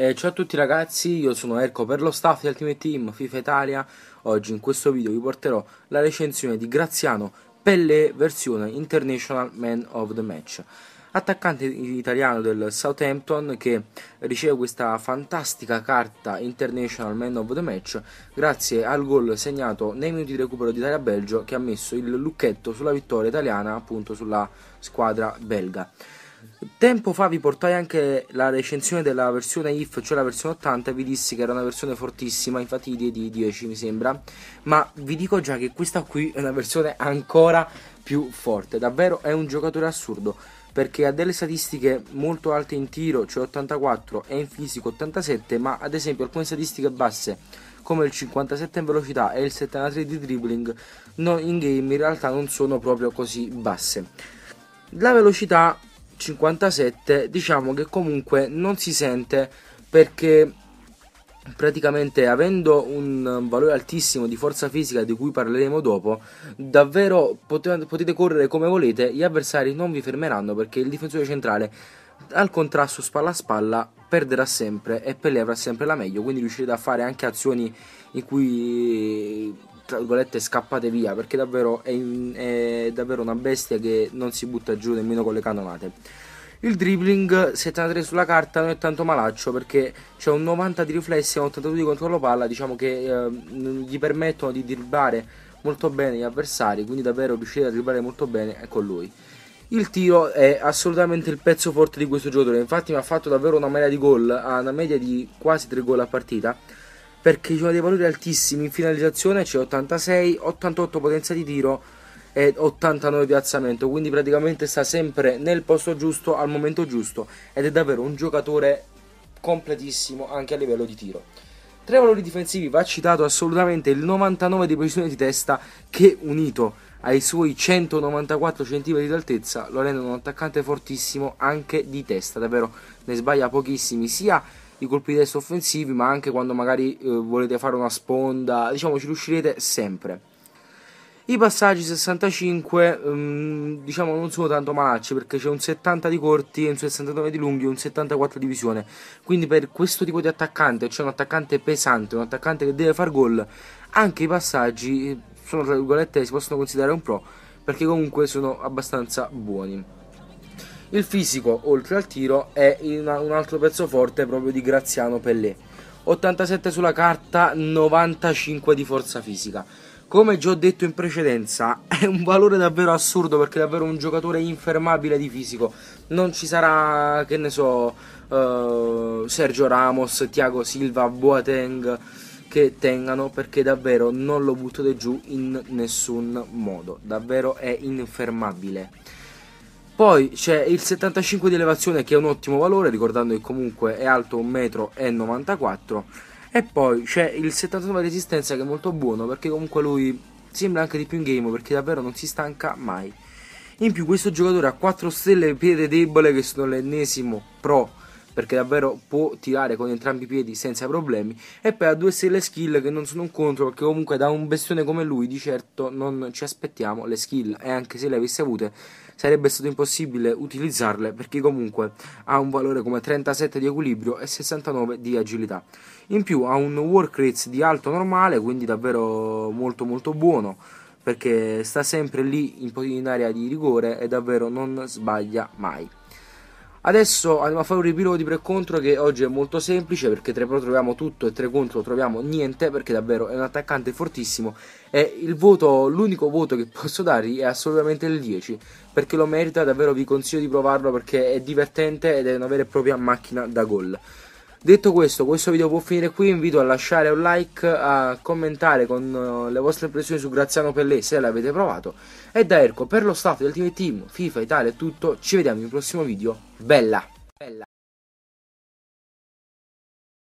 Eh, ciao a tutti ragazzi, io sono Erco per lo staff di Ultimate Team FIFA Italia Oggi in questo video vi porterò la recensione di Graziano Pelle versione International Man of the Match Attaccante italiano del Southampton che riceve questa fantastica carta International Man of the Match grazie al gol segnato nei minuti di recupero di Italia-Belgio che ha messo il lucchetto sulla vittoria italiana appunto sulla squadra belga. Tempo fa vi portai anche la recensione della versione IF, cioè la versione 80, e vi dissi che era una versione fortissima, infatti di 10 mi sembra, ma vi dico già che questa qui è una versione ancora più forte, davvero è un giocatore assurdo, perché ha delle statistiche molto alte in tiro, cioè 84, e in fisico 87, ma ad esempio alcune statistiche basse, come il 57 in velocità e il 73 di dribbling, no, in game in realtà non sono proprio così basse. La velocità 57 diciamo che comunque non si sente perché praticamente avendo un valore altissimo di forza fisica di cui parleremo dopo, davvero potete correre come volete, gli avversari non vi fermeranno perché il difensore centrale al contrasto spalla a spalla perderà sempre e Pelle avrà sempre la meglio, quindi riuscirete a fare anche azioni in cui tra virgolette scappate via perché davvero è, è davvero una bestia che non si butta giù nemmeno con le cannonate il dribbling 73 sulla carta non è tanto malaccio perché c'è un 90 di riflessi e un 82 di controllo palla, diciamo che eh, gli permettono di dribblare molto bene gli avversari, quindi davvero riuscire a dribblare molto bene con lui. Il tiro è assolutamente il pezzo forte di questo giocatore, infatti mi ha fatto davvero una media di gol, ha una media di quasi 3 gol a partita perché ci sono dei valori altissimi in finalizzazione c'è 86 88 potenza di tiro e 89 piazzamento quindi praticamente sta sempre nel posto giusto al momento giusto ed è davvero un giocatore completissimo anche a livello di tiro tra i valori difensivi va citato assolutamente il 99 di precisione di testa che unito ai suoi 194 cm altezza lo rendono un attaccante fortissimo anche di testa davvero ne sbaglia pochissimi sia di colpi di testa offensivi, ma anche quando magari eh, volete fare una sponda, diciamo ci riuscirete sempre. I passaggi 65 ehm, mm, diciamo non sono tanto malacci perché c'è un 70 di corti e un 69 di lunghi e un 74 di visione. Quindi per questo tipo di attaccante, cioè un attaccante pesante, un attaccante che deve far gol, anche i passaggi eh, sono tra virgolette si possono considerare un pro perché comunque sono abbastanza buoni. Il fisico, oltre al tiro, è un altro pezzo forte proprio di Graziano Pellè. 87 sulla carta, 95 di forza fisica. Come già ho detto in precedenza, è un valore davvero assurdo perché è davvero un giocatore infermabile di fisico. Non ci sarà, che ne so, eh, Sergio Ramos, Thiago Silva, Boateng che tengano perché davvero non lo buttate giù in nessun modo. Davvero è infermabile. Poi c'è il 75 di elevazione che è un ottimo valore, ricordando che comunque è alto 1,94 m. E poi c'è il 79 di resistenza che è molto buono perché comunque lui sembra anche di più in game perché davvero non si stanca mai. In più questo giocatore ha 4 stelle piede debole che sono l'ennesimo pro perché davvero può tirare con entrambi i piedi senza problemi e poi ha due stelle skill che non sono un contro perché comunque da un bestione come lui di certo non ci aspettiamo le skill e anche se le avesse avute sarebbe stato impossibile utilizzarle perché comunque ha un valore come 37 di equilibrio e 69 di agilità in più ha un work rates di alto normale quindi davvero molto molto buono perché sta sempre lì in, in area di rigore e davvero non sbaglia mai Adesso andiamo a fare un ripilo di pre contro che oggi è molto semplice perché 3 pro troviamo tutto e 3 contro troviamo niente perché davvero è un attaccante fortissimo e il voto, l'unico voto che posso dargli è assolutamente il 10 perché lo merita, davvero vi consiglio di provarlo perché è divertente ed è una vera e propria macchina da gol. Detto questo, questo video può finire qui, invito a lasciare un like, a commentare con eh, le vostre impressioni su Graziano Pellè se l'avete provato. E da Erco, per lo staff del Ultimate Team, FIFA, Italia è tutto, ci vediamo in un prossimo video. Bella!